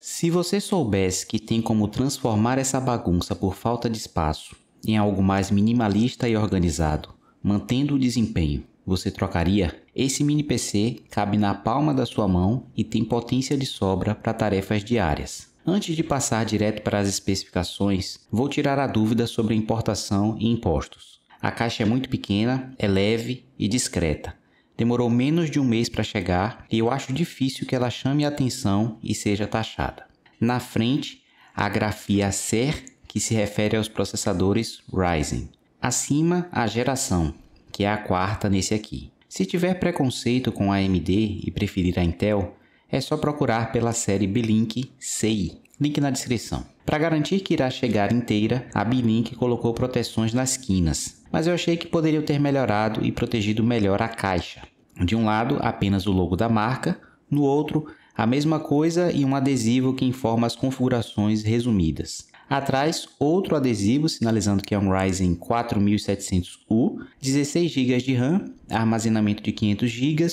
Se você soubesse que tem como transformar essa bagunça por falta de espaço em algo mais minimalista e organizado, mantendo o desempenho, você trocaria? Esse mini PC cabe na palma da sua mão e tem potência de sobra para tarefas diárias. Antes de passar direto para as especificações, vou tirar a dúvida sobre importação e impostos. A caixa é muito pequena, é leve e discreta, Demorou menos de um mês para chegar e eu acho difícil que ela chame a atenção e seja taxada. Na frente, a grafia ser, que se refere aos processadores Ryzen. Acima, a geração, que é a quarta nesse aqui. Se tiver preconceito com a AMD e preferir a Intel, é só procurar pela série Bilink CI, link na descrição. Para garantir que irá chegar inteira, a Bilink colocou proteções nas quinas, mas eu achei que poderiam ter melhorado e protegido melhor a caixa. De um lado, apenas o logo da marca, no outro, a mesma coisa e um adesivo que informa as configurações resumidas. Atrás, outro adesivo sinalizando que é um Ryzen 4700U, 16 GB de RAM, armazenamento de 500 GB,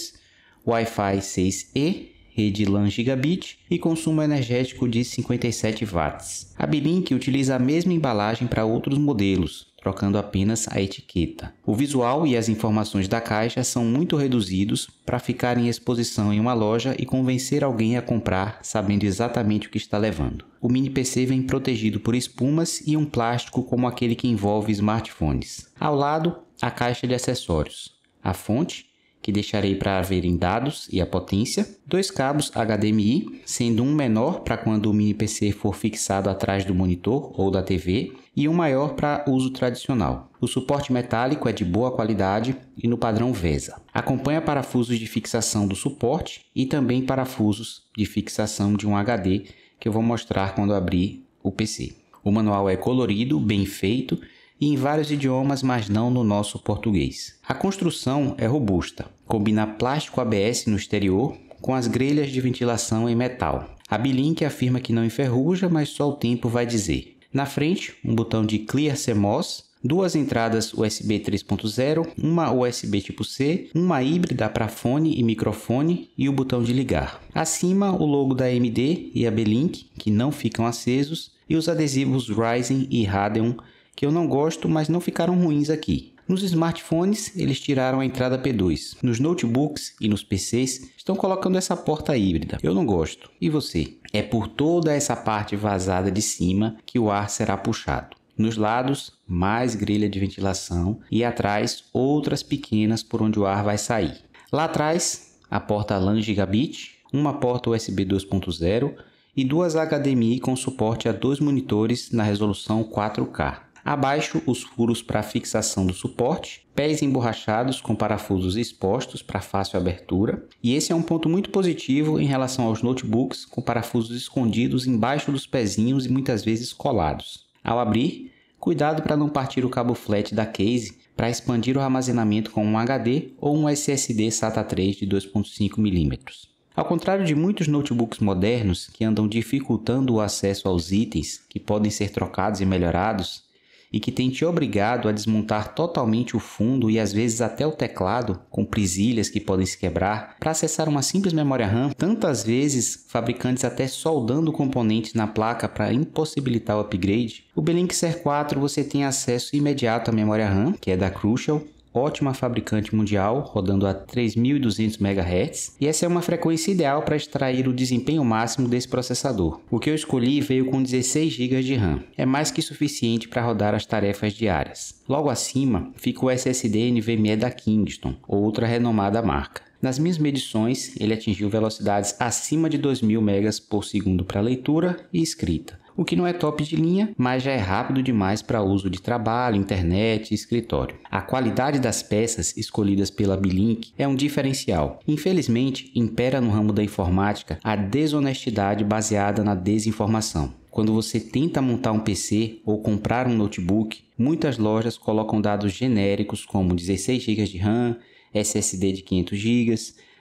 Wi-Fi 6E rede LAN gigabit e consumo energético de 57 watts. A Bilink utiliza a mesma embalagem para outros modelos, trocando apenas a etiqueta. O visual e as informações da caixa são muito reduzidos para ficar em exposição em uma loja e convencer alguém a comprar sabendo exatamente o que está levando. O mini PC vem protegido por espumas e um plástico como aquele que envolve smartphones. Ao lado, a caixa de acessórios, a fonte que deixarei para verem dados e a potência, dois cabos HDMI, sendo um menor para quando o mini PC for fixado atrás do monitor ou da TV e um maior para uso tradicional. O suporte metálico é de boa qualidade e no padrão VESA. Acompanha parafusos de fixação do suporte e também parafusos de fixação de um HD que eu vou mostrar quando abrir o PC. O manual é colorido, bem feito e em vários idiomas, mas não no nosso português. A construção é robusta. Combina plástico ABS no exterior com as grelhas de ventilação em metal. A Bilink afirma que não enferruja, mas só o tempo vai dizer. Na frente, um botão de Clear CMOS, duas entradas USB 3.0, uma USB tipo C, uma híbrida para fone e microfone e o botão de ligar. Acima, o logo da AMD e a Belink, que não ficam acesos, e os adesivos Ryzen e Radeon, que eu não gosto, mas não ficaram ruins aqui. Nos smartphones, eles tiraram a entrada P2. Nos notebooks e nos PCs, estão colocando essa porta híbrida. Eu não gosto. E você? É por toda essa parte vazada de cima que o ar será puxado. Nos lados, mais grelha de ventilação e atrás, outras pequenas por onde o ar vai sair. Lá atrás, a porta LAN Gigabit, uma porta USB 2.0 e duas HDMI com suporte a dois monitores na resolução 4K. Abaixo, os furos para fixação do suporte, pés emborrachados com parafusos expostos para fácil abertura, e esse é um ponto muito positivo em relação aos notebooks com parafusos escondidos embaixo dos pezinhos e muitas vezes colados. Ao abrir, cuidado para não partir o cabo flat da case para expandir o armazenamento com um HD ou um SSD SATA 3 de 2.5 mm. Ao contrário de muitos notebooks modernos que andam dificultando o acesso aos itens que podem ser trocados e melhorados, e que tem te obrigado a desmontar totalmente o fundo e às vezes até o teclado, com prisilhas que podem se quebrar, para acessar uma simples memória RAM, tantas vezes fabricantes até soldando componentes na placa para impossibilitar o upgrade, o Belink Ser 4 você tem acesso imediato à memória RAM, que é da Crucial, ótima fabricante mundial, rodando a 3200 MHz, e essa é uma frequência ideal para extrair o desempenho máximo desse processador. O que eu escolhi veio com 16 GB de RAM, é mais que suficiente para rodar as tarefas diárias. Logo acima fica o SSD NVMe da Kingston, outra renomada marca. Nas minhas medições, ele atingiu velocidades acima de 2.000 mb por segundo para leitura e escrita o que não é top de linha, mas já é rápido demais para uso de trabalho, internet e escritório. A qualidade das peças escolhidas pela Bilink é um diferencial. Infelizmente, impera no ramo da informática a desonestidade baseada na desinformação. Quando você tenta montar um PC ou comprar um notebook, muitas lojas colocam dados genéricos como 16 GB de RAM, SSD de 500 GB,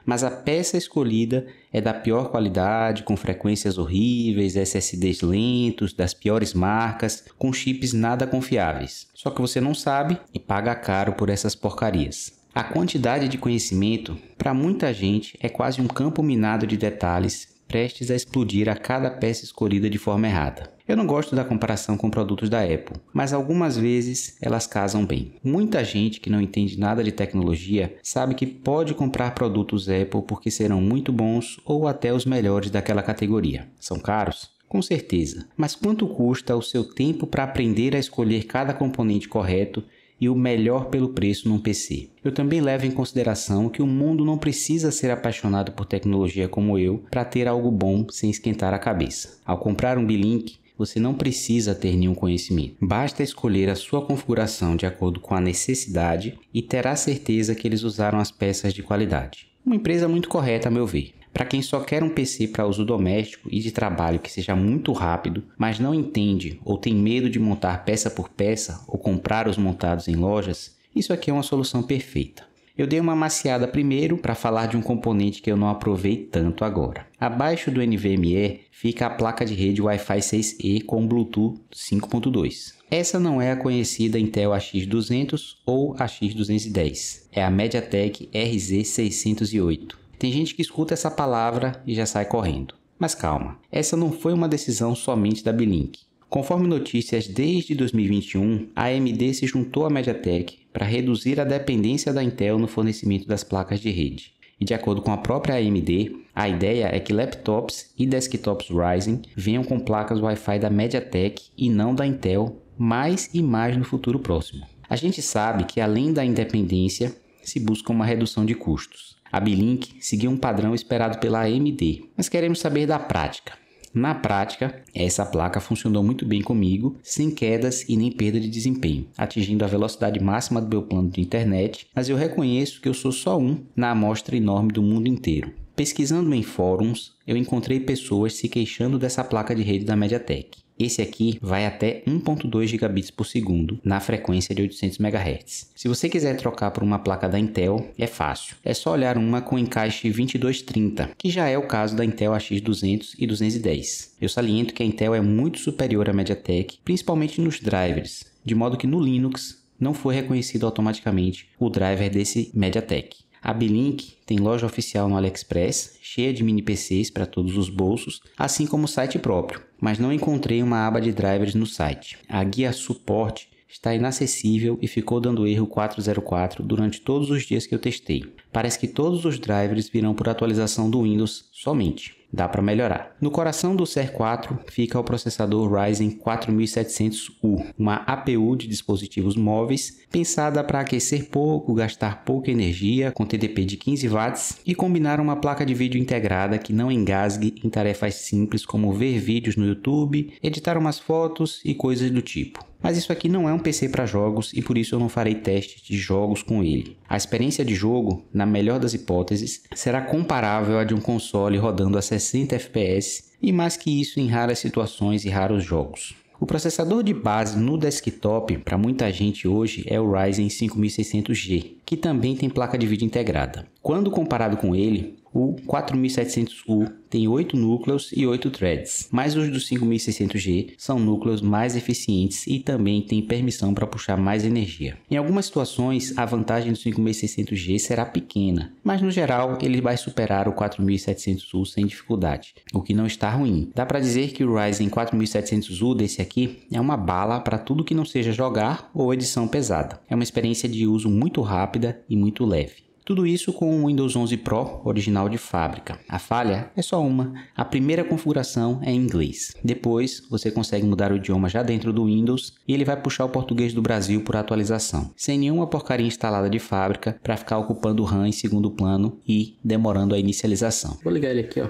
mas a peça escolhida é da pior qualidade, com frequências horríveis, SSDs lentos, das piores marcas, com chips nada confiáveis. Só que você não sabe e paga caro por essas porcarias. A quantidade de conhecimento, para muita gente, é quase um campo minado de detalhes prestes a explodir a cada peça escolhida de forma errada. Eu não gosto da comparação com produtos da Apple, mas algumas vezes elas casam bem. Muita gente que não entende nada de tecnologia sabe que pode comprar produtos Apple porque serão muito bons ou até os melhores daquela categoria. São caros? Com certeza, mas quanto custa o seu tempo para aprender a escolher cada componente correto e o melhor pelo preço num PC. Eu também levo em consideração que o mundo não precisa ser apaixonado por tecnologia como eu para ter algo bom sem esquentar a cabeça. Ao comprar um Bilink, você não precisa ter nenhum conhecimento. Basta escolher a sua configuração de acordo com a necessidade e terá certeza que eles usaram as peças de qualidade. Uma empresa muito correta, a meu ver. Para quem só quer um PC para uso doméstico e de trabalho que seja muito rápido, mas não entende ou tem medo de montar peça por peça ou comprar os montados em lojas, isso aqui é uma solução perfeita. Eu dei uma maciada primeiro para falar de um componente que eu não aprovei tanto agora. Abaixo do NVMe fica a placa de rede Wi-Fi 6E com Bluetooth 5.2. Essa não é a conhecida Intel AX200 ou AX210, é a MediaTek RZ608 tem gente que escuta essa palavra e já sai correndo. Mas calma, essa não foi uma decisão somente da Bilink. Conforme notícias desde 2021, a AMD se juntou à MediaTek para reduzir a dependência da Intel no fornecimento das placas de rede. E de acordo com a própria AMD, a ideia é que laptops e desktops Ryzen venham com placas Wi-Fi da MediaTek e não da Intel mais e mais no futuro próximo. A gente sabe que além da independência, se busca uma redução de custos. A Bilink seguiu um padrão esperado pela AMD, mas queremos saber da prática. Na prática, essa placa funcionou muito bem comigo, sem quedas e nem perda de desempenho, atingindo a velocidade máxima do meu plano de internet, mas eu reconheço que eu sou só um na amostra enorme do mundo inteiro. Pesquisando em fóruns, eu encontrei pessoas se queixando dessa placa de rede da MediaTek. Esse aqui vai até 1.2 gigabits por segundo na frequência de 800 MHz. Se você quiser trocar por uma placa da Intel, é fácil. É só olhar uma com encaixe 2230, que já é o caso da Intel AX200 e 210. Eu saliento que a Intel é muito superior à MediaTek, principalmente nos drivers, de modo que no Linux não foi reconhecido automaticamente o driver desse MediaTek. A Bilink tem loja oficial no AliExpress, cheia de mini PCs para todos os bolsos, assim como site próprio, mas não encontrei uma aba de drivers no site. A guia suporte está inacessível e ficou dando erro 404 durante todos os dias que eu testei parece que todos os drivers virão por atualização do Windows somente. Dá para melhorar. No coração do CR4 fica o processador Ryzen 4700U, uma APU de dispositivos móveis pensada para aquecer pouco, gastar pouca energia, com TDP de 15 watts e combinar uma placa de vídeo integrada que não engasgue em tarefas simples como ver vídeos no YouTube, editar umas fotos e coisas do tipo. Mas isso aqui não é um PC para jogos e por isso eu não farei teste de jogos com ele. A experiência de jogo, na na melhor das hipóteses, será comparável à de um console rodando a 60 FPS e mais que isso em raras situações e raros jogos. O processador de base no desktop para muita gente hoje é o Ryzen 5600G, que também tem placa de vídeo integrada. Quando comparado com ele, o 4700U tem 8 núcleos e 8 threads, mas os do 5600G são núcleos mais eficientes e também têm permissão para puxar mais energia. Em algumas situações, a vantagem do 5600G será pequena, mas no geral ele vai superar o 4700U sem dificuldade, o que não está ruim. Dá para dizer que o Ryzen 4700U desse aqui é uma bala para tudo que não seja jogar ou edição pesada. É uma experiência de uso muito rápida e muito leve. Tudo isso com o Windows 11 Pro original de fábrica. A falha é só uma, a primeira configuração é em inglês. Depois, você consegue mudar o idioma já dentro do Windows e ele vai puxar o português do Brasil por atualização, sem nenhuma porcaria instalada de fábrica para ficar ocupando o RAM em segundo plano e demorando a inicialização. Vou ligar ele aqui, ó.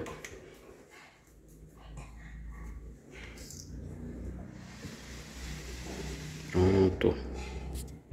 Pronto.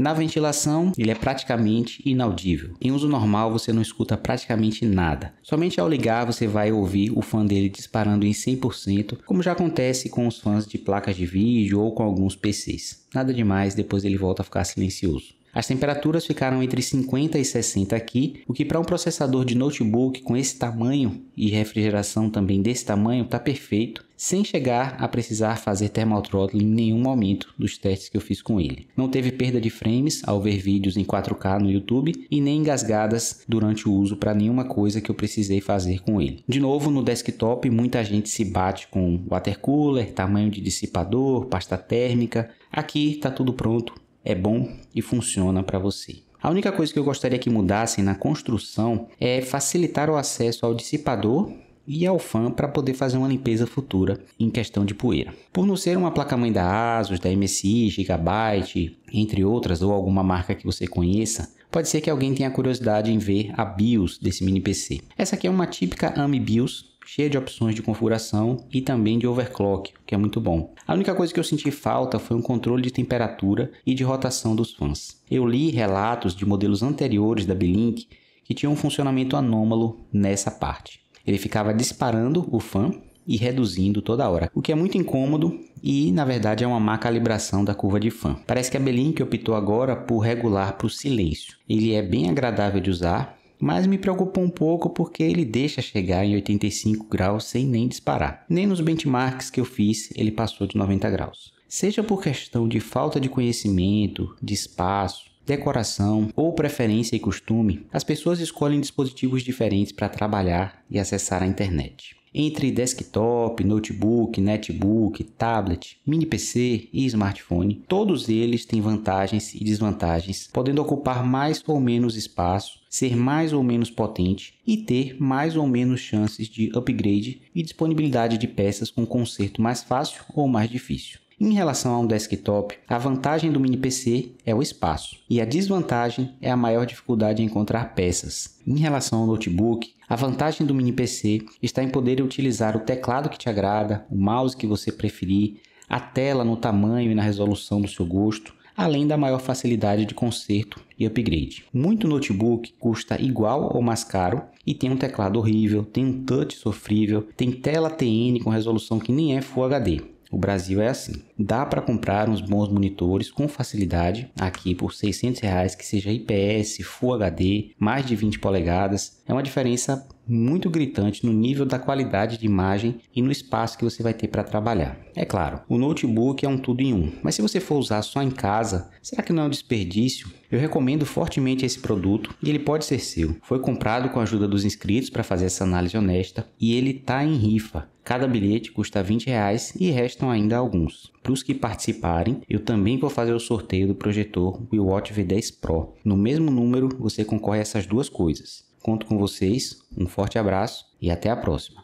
Na ventilação, ele é praticamente inaudível. Em uso normal, você não escuta praticamente nada. Somente ao ligar, você vai ouvir o fã dele disparando em 100%, como já acontece com os fãs de placas de vídeo ou com alguns PCs. Nada demais, depois ele volta a ficar silencioso. As temperaturas ficaram entre 50 e 60 aqui, o que para um processador de notebook com esse tamanho e refrigeração também desse tamanho está perfeito, sem chegar a precisar fazer thermal throttle em nenhum momento dos testes que eu fiz com ele. Não teve perda de frames ao ver vídeos em 4K no YouTube e nem engasgadas durante o uso para nenhuma coisa que eu precisei fazer com ele. De novo, no desktop, muita gente se bate com water cooler, tamanho de dissipador, pasta térmica. Aqui está tudo pronto, é bom e funciona para você. A única coisa que eu gostaria que mudassem na construção é facilitar o acesso ao dissipador e ao fan para poder fazer uma limpeza futura em questão de poeira. Por não ser uma placa-mãe da ASUS, da MSI, Gigabyte, entre outras, ou alguma marca que você conheça, pode ser que alguém tenha curiosidade em ver a BIOS desse mini PC. Essa aqui é uma típica AMI BIOS, cheia de opções de configuração e também de overclock, que é muito bom. A única coisa que eu senti falta foi um controle de temperatura e de rotação dos fãs. Eu li relatos de modelos anteriores da Blink que tinham um funcionamento anômalo nessa parte. Ele ficava disparando o fan e reduzindo toda hora, o que é muito incômodo e, na verdade, é uma má calibração da curva de fan. Parece que a Belink optou agora por regular para o silêncio. Ele é bem agradável de usar, mas me preocupou um pouco porque ele deixa chegar em 85 graus sem nem disparar. Nem nos benchmarks que eu fiz ele passou de 90 graus. Seja por questão de falta de conhecimento, de espaço, decoração ou preferência e costume, as pessoas escolhem dispositivos diferentes para trabalhar e acessar a internet. Entre desktop, notebook, netbook, tablet, mini PC e smartphone, todos eles têm vantagens e desvantagens, podendo ocupar mais ou menos espaço, ser mais ou menos potente e ter mais ou menos chances de upgrade e disponibilidade de peças com conserto mais fácil ou mais difícil. Em relação a um desktop, a vantagem do mini PC é o espaço e a desvantagem é a maior dificuldade em encontrar peças. Em relação ao notebook, a vantagem do mini PC está em poder utilizar o teclado que te agrada, o mouse que você preferir, a tela no tamanho e na resolução do seu gosto, além da maior facilidade de conserto e upgrade. Muito notebook custa igual ou mais caro e tem um teclado horrível, tem um touch sofrível, tem tela TN com resolução que nem é Full HD. O Brasil é assim. Dá para comprar uns bons monitores com facilidade aqui por 600 reais, que seja IPS, Full HD, mais de 20 polegadas. É uma diferença muito gritante no nível da qualidade de imagem e no espaço que você vai ter para trabalhar. É claro, o notebook é um tudo em um, mas se você for usar só em casa, será que não é um desperdício? Eu recomendo fortemente esse produto e ele pode ser seu. Foi comprado com a ajuda dos inscritos para fazer essa análise honesta e ele está em rifa. Cada bilhete custa 20 reais e restam ainda alguns. Para dos que participarem, eu também vou fazer o sorteio do projetor WeWatch V10 Pro. No mesmo número, você concorre a essas duas coisas. Conto com vocês, um forte abraço e até a próxima.